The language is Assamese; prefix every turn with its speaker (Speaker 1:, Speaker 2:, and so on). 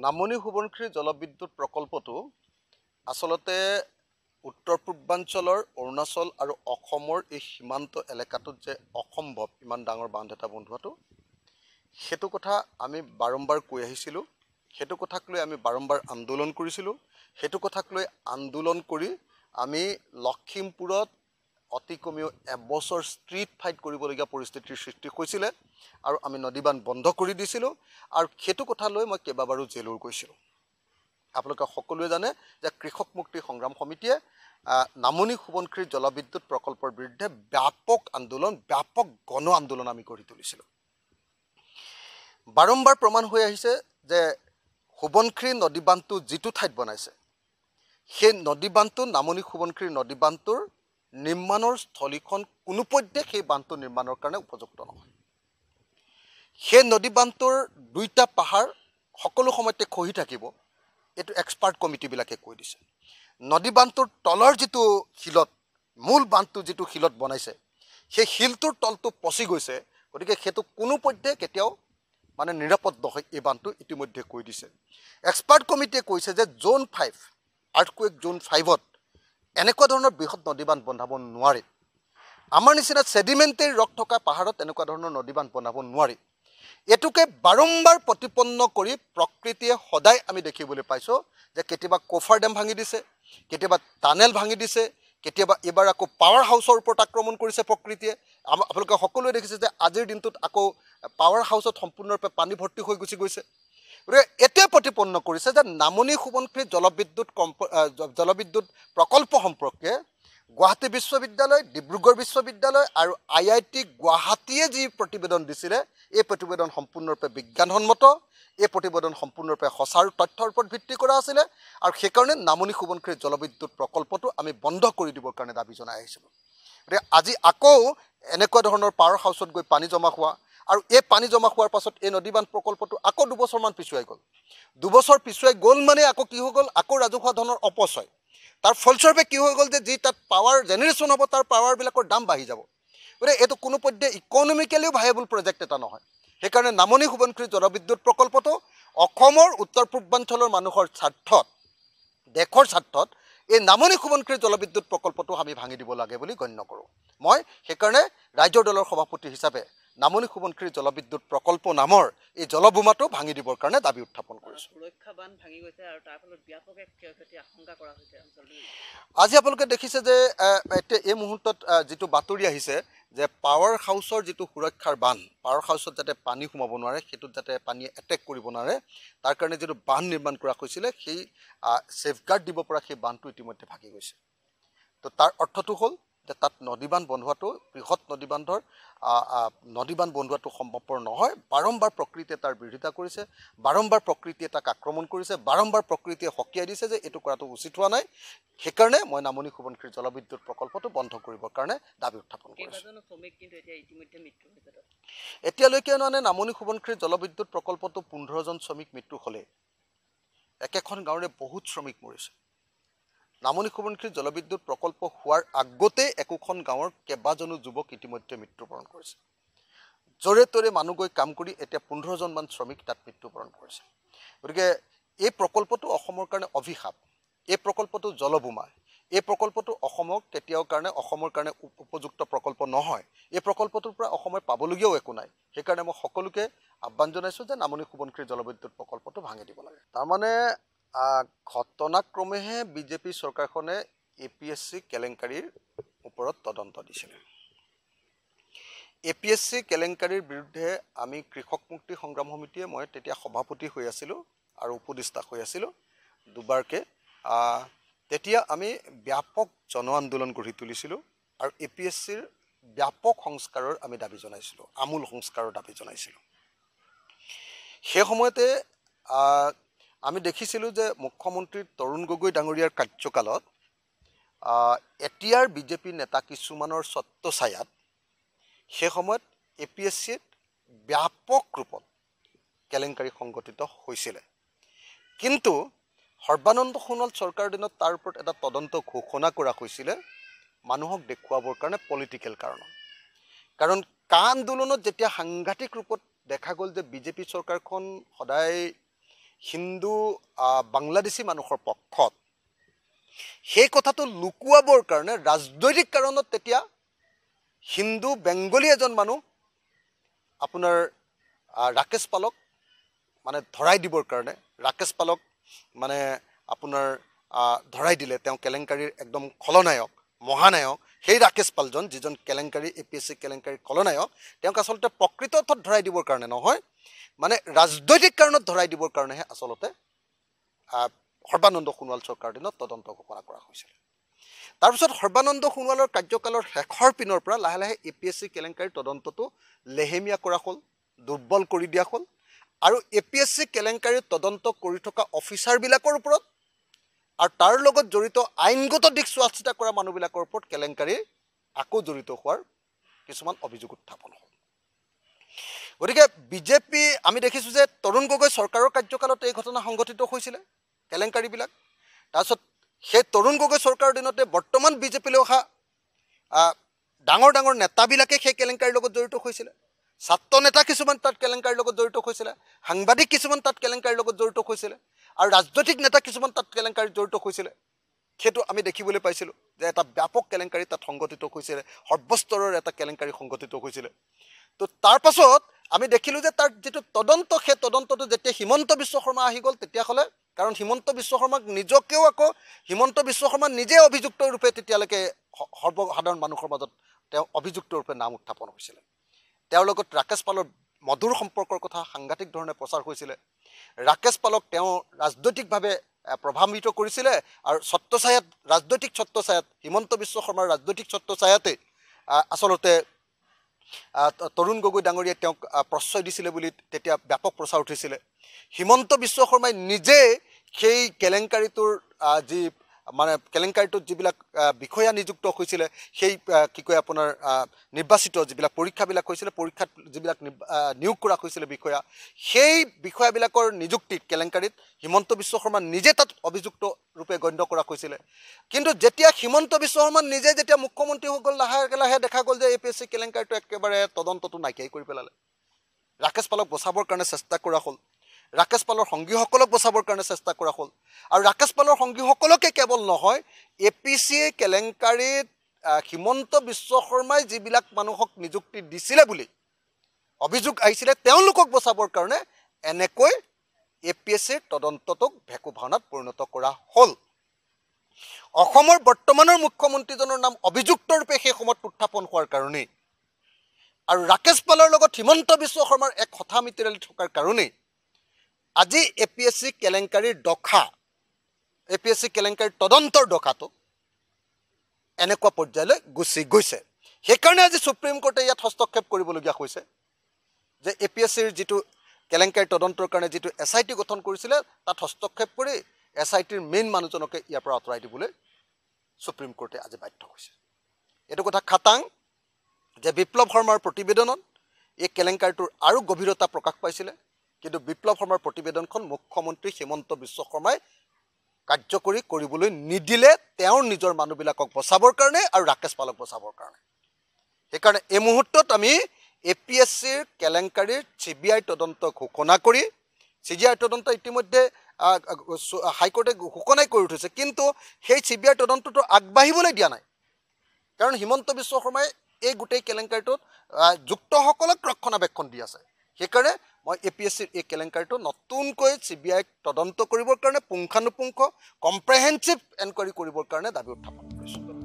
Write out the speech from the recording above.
Speaker 1: নামনি সোৱণশিৰি জলবিদ্যুৎ প্ৰকল্পটো আচলতে উত্তৰ পূৰ্বাঞ্চলৰ অৰুণাচল আৰু অসমৰ এই সীমান্ত এলেকাটোত যে অসম্ভৱ ইমান ডাঙৰ বান্ধ এটা বন্ধ সেইটো কথা আমি বাৰম্বাৰ কৈ আহিছিলোঁ সেইটো কথাক লৈ আমি বাৰম্বাৰ আন্দোলন কৰিছিলোঁ সেইটো কথাক লৈ আন্দোলন কৰি আমি লখিমপুৰত অতি কমেও এবছৰ ষ্ট্ৰীট ফাইট কৰিবলগীয়া পৰিস্থিতিৰ সৃষ্টি হৈছিলে আৰু আমি নদী বান্ধ বন্ধ কৰি দিছিলোঁ আৰু সেইটো কথা লৈ মই কেইবাবাৰো জেলুৰ গৈছিলোঁ আপোনালোকে সকলোৱে জানে যে কৃষক মুক্তি সংগ্ৰাম সমিতিয়ে নামনি সোৱণশিৰ জলবিদ্যুৎ প্ৰকল্পৰ বিৰুদ্ধে ব্যাপক আন্দোলন ব্যাপক গণ আন্দোলন আমি গঢ়ি তুলিছিলোঁ বাৰম্বাৰ প্ৰমাণ হৈ আহিছে যে সোৱণশিৰি বান্ধটো যিটো ঠাইত বনাইছে সেই নদী বান্ধটো নামনি সোৱণশিৰি বান্ধটোৰ নিৰ্মাণৰ স্থলীখন কোনোপধ্যে সেই বান্ধটো নিৰ্মাণৰ কাৰণে উপযুক্ত নহয় সেই নদী বান্ধটোৰ দুইটা পাহাৰ সকলো সময়তে খহি থাকিব এইটো এক্সপাৰ্ট কমিটিবিলাকে কৈ দিছে নদী বান্ধটোৰ তলৰ যিটো শিলত মূল বান্ধটো যিটো শিলত বনাইছে সেই শিলটোৰ তলটো পচি গৈছে গতিকে সেইটো কোনোপধ্যে কেতিয়াও মানে নিৰাপদ নহয় এই বান্ধটো ইতিমধ্যে কৈ দিছে এক্সপাৰ্ট কমিটিয়ে কৈছে যে জোন ফাইভ আৰ্থকুৱেক জোন ফাইভত এনেকুৱা ধৰণৰ বৃহৎ নদী বান্ধ বন্ধাব নোৱাৰি আমাৰ নিচিনা চেডিমেণ্টেৰী ৰগ থকা পাহাৰত এনেকুৱা ধৰণৰ নদী বান্ধ বন্ধাব নোৱাৰি এইটোকে বাৰম্বাৰ প্ৰতিপন্ন কৰি প্ৰকৃতিয়ে সদায় আমি দেখিবলৈ পাইছোঁ যে কেতিয়াবা কোফাৰ ডেম ভাঙি দিছে কেতিয়াবা টানেল ভাঙি দিছে কেতিয়াবা এইবাৰ আকৌ পাৱাৰ হাউচৰ ওপৰত আক্ৰমণ কৰিছে প্ৰকৃতিয়ে আপোনালোকে সকলোৱে দেখিছে যে আজিৰ দিনটোত আকৌ পাৱাৰ হাউচত সম্পূৰ্ণৰূপে পানী ভৰ্তি হৈ গুচি গৈছে গতিকে এতিয়া প্ৰতিপন্ন কৰিছে যে নামনি সোৱণশিৰি জলবিদ্যুৎ কম্প জলবিদ্যুৎ প্ৰকল্প সম্পৰ্কে গুৱাহাটী বিশ্ববিদ্যালয় ডিব্ৰুগড় বিশ্ববিদ্যালয় আৰু আই আই টি গুৱাহাটীয়ে যি প্ৰতিবেদন দিছিলে এই প্ৰতিবেদন সম্পূৰ্ণৰূপে বিজ্ঞানসন্মত এই প্ৰতিবেদন সম্পূৰ্ণৰূপে সঁচাৰ তথ্যৰ ওপৰত ভিত্তি কৰা আছিলে আৰু সেইকাৰণে নামনি সোৱণশিৰি জলবিদ্যুৎ প্ৰকল্পটো আমি বন্ধ কৰি দিবৰ কাৰণে দাবী জনাই আহিছিলোঁ গতিকে আজি আকৌ এনেকুৱা ধৰণৰ পাৱাৰ হাউচত গৈ পানী জমা হোৱা আৰু এই পানী জমা হোৱাৰ পাছত এই নদী বান্ধ প্ৰকল্পটো আকৌ দুবছৰমান পিছুৱাই গ'ল দুবছৰ পিছুৱাই গ'ল মানে আকৌ কি হৈ গ'ল আকৌ ৰাজহুৱা ধনৰ অপচয় তাৰ ফলস্বৰূপে কি হৈ গ'ল যে যি তাত পাৱাৰ জেনেৰেশ্যন হ'ব তাৰ পাৱাৰবিলাকৰ দাম বাঢ়ি যাব গতিকে এইটো কোনো পধ্যে ইকনমিকেলিও ভায়েবল প্ৰজেক্ট এটা নহয় সেইকাৰণে নামনি সোৱণশ্ৰী জলবিদ্যুৎ প্ৰকল্পটো অসমৰ উত্তৰ পূৰ্বাঞ্চলৰ মানুহৰ স্বাৰ্থত দেশৰ স্বাৰ্থত এই নামনি সোৱণশ্ৰী জলবিদ্যুৎ প্ৰকল্পটো আমি ভাঙি দিব লাগে বুলি গণ্য কৰোঁ মই সেইকাৰণে ৰাজ্যৰ দলৰ সভাপতি হিচাপে নামনি সোৱণশিৰি জলবিদ্যুৎ প্ৰকল্প নামৰ এই জলবোমাটো ভাঙি দিবৰ কাৰণে দাবী উত্থাপন কৰিছে আজি আপোনালোকে দেখিছে যে এতিয়া এই মুহূৰ্তত যিটো বাতৰি আহিছে যে পাৱাৰ হাউচৰ যিটো সুৰক্ষাৰ বান্ধ পাৱাৰ হাউচত যাতে পানী সোমাব নোৱাৰে সেইটোত যাতে পানীয়ে এটেক কৰিব নোৱাৰে তাৰ কাৰণে যিটো বান্ধ নিৰ্মাণ কৰা হৈছিলে সেই ছেফগাৰ্ড দিব পৰা সেই বান্ধটো ইতিমধ্যে ভাগি গৈছে তো তাৰ অৰ্থটো হ'ল তাত নদী বান্ধ হোৱাটো বৃহৎ নদী নদীবান্ধৰ নদী বান্ধ হোৱাটো সম্ভৱপৰ নহয় বাৰম্বাৰ প্ৰকৃতিয়ে তাৰ বিৰোধিতা কৰিছে বাৰম্বাৰ প্ৰকৃতিয়ে তাক আক্ৰমণ কৰিছে বাৰম্বাৰ প্ৰকৃতিয়ে সকীয়াই দিছে যে এইটো কৰাটো উচিত হোৱা নাই সেইকাৰণে মই নামনি সোৱণশিৰ জলবিদ্যুৎ প্ৰকল্পটো বন্ধ কৰিবৰ কাৰণে দাবী উত্থাপন কৰিছে এতিয়ালৈকে মানে নামনি সোৱণশিৰ জলবিদ্যুৎ প্ৰকল্পটো পোন্ধৰজন শ্ৰমিক মৃত্যু হ'লে একেখন গাঁৱৰে বহুত শ্ৰমিক মৰিছে নামনি সোৱণশিৰ জলবিদ্যুৎ প্ৰকল্প হোৱাৰ আগতেই একোখন গাঁৱৰ কেইবাজনো যুৱক ইতিমধ্যে মৃত্যুবৰণ কৰিছে য'ৰে ত'ৰে মানুহ গৈ কাম কৰি এতিয়া পোন্ধৰজনমান শ্ৰমিক তাত মৃত্যুবৰণ কৰিছে গতিকে এই প্ৰকল্পটো অসমৰ কাৰণে অভিশাপ এই প্ৰকল্পটো জলবোমা এই প্ৰকল্পটো অসমক কেতিয়াও কাৰণে অসমৰ কাৰণে উপযুক্ত প্ৰকল্প নহয় এই প্ৰকল্পটোৰ পৰা অসমে পাবলগীয়াও একো নাই সেইকাৰণে মই সকলোকে আহ্বান জনাইছোঁ যে নামনি সোৱণশিৰি জলবিদ্যুৎ প্ৰকল্পটো ভাঙি দিব লাগে তাৰমানে ঘটনাক্ৰমেহে বি জে পি চৰকাৰখনে এ পি এছ চি কেলেংকাৰীৰ ওপৰত তদন্ত দিছিলে এ পি এছ চি কেলেংকাৰীৰ বিৰুদ্ধে আমি কৃষক মুক্তি সংগ্ৰাম সমিতিয়ে মই তেতিয়া সভাপতি হৈ আছিলোঁ আৰু উপদেষ্টা হৈ আছিলোঁ দুবাৰকৈ তেতিয়া আমি ব্যাপক জন আন্দোলন গঢ়ি তুলিছিলোঁ আৰু এ পি এছ চিৰ ব্যাপক সংস্কাৰৰ আমি দাবী জনাইছিলোঁ আমূল সংস্কাৰৰ দাবী জনাইছিলোঁ সেই সময়তে আমি দেখিছিলোঁ যে মুখ্যমন্ত্ৰী তৰুণ গগৈ ডাঙৰীয়াৰ কাৰ্যকালত এতিয়াৰ বিজেপি নেতা কিছুমানৰ স্বত্ব ছায়াত সেই সময়ত এ পি এছ চিত ব্যাপক ৰূপত কেলেংকাৰী সংঘটিত হৈছিলে কিন্তু সৰ্বানন্দ সোণোৱাল চৰকাৰৰ দিনত তাৰ ওপৰত এটা তদন্ত ঘোষণা কৰা হৈছিলে মানুহক দেখুৱাবৰ কাৰণে পলিটিকেল কাৰণত কাৰণ কা আন্দোলনত যেতিয়া সাংঘাতিক ৰূপত দেখা গ'ল যে বিজেপি চৰকাৰখন সদায় হিন্দু বাংলাদেশী মানুহৰ পক্ষত সেই কথাটো লুকুৱাবৰ কাৰণে ৰাজনৈতিক কাৰণত তেতিয়া হিন্দু বেংগলী এজন মানুহ আপোনাৰ ৰাকেশ পালক মানে ধৰাই দিবৰ কাৰণে ৰাকেশ পালক মানে আপোনাৰ ধৰাই দিলে তেওঁ কেলেংকাৰীৰ একদম খলনায়ক মহানায়ক সেই ৰাকেশ পালজন যিজন কেলেংকাৰী এ পি এছ চি কেলেংকাৰী খলনায়ক তেওঁক আচলতে প্ৰকৃত অৰ্থত ধৰাই দিবৰ কাৰণে নহয় মানে ৰাজনৈতিক কাৰণত ধৰাই দিবৰ কাৰণেহে আচলতে সৰ্বানন্দ সোণোৱাল চৰকাৰৰ দিনত তদন্ত ঘোষণা কৰা হৈছিল তাৰপিছত সৰ্বানন্দ সোণোৱালৰ কাৰ্যকালৰ শেষৰ পিনৰ পৰা লাহে লাহে এ পি এছ চি কেলেংকাৰীৰ তদন্তটো লেহেমীয়া কৰা হ'ল দুৰ্বল কৰি দিয়া হ'ল আৰু এ পি এছ চি কেলেংকাৰীৰ তদন্ত কৰি থকা অফিচাৰবিলাকৰ ওপৰত আৰু তাৰ লগত জড়িত আইনগত দিশ চোৱা চিতা কৰা মানুহবিলাকৰ ওপৰত কেলেংকাৰী আকৌ জড়িত হোৱাৰ কিছুমান অভিযোগ উত্থাপন হ'ল গতিকে বিজেপি আমি দেখিছোঁ যে তৰুণ গগৈ চৰকাৰৰ কাৰ্যকালত এই ঘটনা সংঘটিত হৈছিলে কেলেংকাৰীবিলাক তাৰপিছত সেই তৰুণ গগৈ চৰকাৰৰ দিনতে বৰ্তমান বিজেপিলৈ অহা ডাঙৰ ডাঙৰ নেতাবিলাকে সেই কেলেংকাৰীৰ লগত জড়িত হৈছিলে ছাত্ৰ নেতা কিছুমান তাত কেলেংকাৰীৰ লগত জড়িত হৈছিলে সাংবাদিক কিছুমান তাত কেলেংকাৰীৰ লগত জড়িত হৈছিলে আৰু ৰাজনৈতিক নেতা কিছুমান তাত কেলেংকাৰীত জড়িত হৈছিলে সেইটো আমি দেখিবলৈ পাইছিলোঁ যে এটা ব্যাপক কেলেংকাৰী তাত সংঘটিত হৈছিলে সৰ্বস্তৰৰ এটা কেলেংকাৰী সংঘটিত হৈছিলে তো তাৰ পাছত আমি দেখিলোঁ যে তাৰ যিটো তদন্ত সেই তদন্তটো যেতিয়া হিমন্ত বিশ্ব শৰ্মা আহি গ'ল তেতিয়াহ'লে কাৰণ হিমন্ত বিশ্ব শৰ্মাক নিজকেও আকৌ হিমন্ত বিশ্ব শৰ্মা নিজে অভিযুক্তৰূপে তেতিয়ালৈকে সৰ্বসাধাৰণ মানুহৰ মাজত তেওঁ অভিযুক্তৰূপে নাম উত্থাপন হৈছিলে তেওঁৰ লগত ৰাকেশ পালৰ মধুৰ সম্পৰ্কৰ কথা সাংঘাতিক ধৰণে প্ৰচাৰ হৈছিলে ৰাকেশ পালক তেওঁ ৰাজনৈতিকভাৱে প্ৰভাৱিত কৰিছিলে আৰু ছত্ৰছায়াত ৰাজনৈতিক ছত্ৰছায়াত হিমন্ত বিশ্ব শৰ্মাৰ ৰাজনৈতিক ছত্ৰছায়াতে আচলতে তৰুণ গগৈ ডাঙৰীয়াই তেওঁক প্ৰশ্ৰয় দিছিলে বুলি তেতিয়া ব্যাপক প্ৰচাৰ উঠিছিলে হিমন্ত বিশ্ব শৰ্মাই নিজে সেই কেলেংকাৰীটোৰ যি মানে কেলেংকাৰীটোত যিবিলাক বিষয়া নিযুক্ত হৈছিলে সেই কি কয় আপোনাৰ নিৰ্বাচিত যিবিলাক পৰীক্ষাবিলাক হৈছিলে পৰীক্ষাত যিবিলাক নিয়োগ কৰা হৈছিলে বিষয়া সেই বিষয়াবিলাকৰ নিযুক্তিত কেলেংকাৰীত হিমন্ত বিশ্ব শৰ্মা নিজে তাত অভিযুক্ত ৰূপে গণ্য কৰা হৈছিলে কিন্তু যেতিয়া হিমন্ত বিশ্ব শৰ্মা নিজে যেতিয়া মুখ্যমন্ত্ৰী হৈ গ'ল লাহে লাহে দেখা গ'ল যে এ পি এছ চি কেলেংকাৰীটো একেবাৰে তদন্তটো নাইকিয়াই কৰি পেলালে ৰাকেশ পালক বচাবৰ কাৰণে চেষ্টা কৰা হ'ল ৰাকেশ পালৰ সংগীসকলক বচাবৰ কাৰণে চেষ্টা কৰা হ'ল আৰু ৰাকেশ পালৰ সংগীসকলকে কেৱল নহয় এ পি চি এ কেলেংকাৰীত হিমন্ত বিশ্ব শৰ্মাই যিবিলাক মানুহক নিযুক্তি দিছিলে বুলি অভিযোগ আহিছিলে তেওঁলোকক বচাবৰ কাৰণে এনেকৈ এ পি এছ চিৰ তদন্তটোক ভেকু ভাওনাত পৰিণত কৰা হ'ল অসমৰ বৰ্তমানৰ মুখ্যমন্ত্ৰীজনৰ নাম অভিযুক্তৰূপে সেই সময়ত উত্থাপন হোৱাৰ কাৰণেই আৰু ৰাকেশ পালৰ লগত হিমন্ত বিশ্ব শৰ্মাৰ এক কথা মিতিৰালি থকাৰ কাৰণেই আজি এ পি এছ চি কেলেংকাৰীৰ দখা এ পি এছ চি কেলেংকাৰীৰ তদন্তৰ দখাটো এনেকুৱা পৰ্যায়লৈ গুচি গৈছে সেইকাৰণে আজি সুপ্ৰিম কোৰ্টে ইয়াত হস্তক্ষেপ কৰিবলগীয়া হৈছে যে এ পি এছ চিৰ যিটো কেলেংকাৰী তদন্তৰ কাৰণে যিটো এছ আই টি গঠন কৰিছিলে তাত হস্তক্ষেপ কৰি এছ আই টিৰ মেইন মানুহজনকে ইয়াৰ পৰা আঁতৰাই দিবলৈ ছুপ্ৰিম কোৰ্টে আজি বাধ্য হৈছে এইটো কথা খাটাং যে বিপ্লৱ শৰ্মাৰ প্ৰতিবেদনত এই কেলেংকাৰীটোৰ আৰু গভীৰতা প্ৰকাশ পাইছিলে কিন্তু বিপ্লৱ শৰ্মাৰ প্ৰতিবেদনখন মুখ্যমন্ত্ৰী হিমন্ত বিশ্ব শৰ্মাই কাৰ্যকৰী কৰিবলৈ নিদিলে তেওঁৰ নিজৰ মানুহবিলাকক বচাবৰ কাৰণে আৰু ৰাকেশ পালক বচাবৰ কাৰণে সেইকাৰণে এই মুহূৰ্তত আমি এ পি এছ চিৰ কেলেংকাৰীৰ চি বি আই তদন্ত ঘোষণা কৰি চি বি আই তদন্ত ইতিমধ্যে হাইকোৰ্টে ঘোষণাই কৰি উঠিছে কিন্তু সেই চি বি আই তদন্তটো আগবাঢ়িবলৈ দিয়া নাই কাৰণ হিমন্ত বিশ্ব শৰ্মাই এই গোটেই কেলেংকাৰীটোত যুক্তসকলক ৰক্ষণাবেক্ষণ দি আছে সেইকাৰণে মই এ পি এছ চিৰ এই কেলেংকাৰীটো নতুনকৈ চি বি আইক তদন্ত কৰিবৰ কাৰণে পুংখানুপুংখ কম্প্ৰেহেনচিভ এনকুৱাৰী কৰিবৰ কাৰণে দাবী উত্থাপন কৰিছোঁ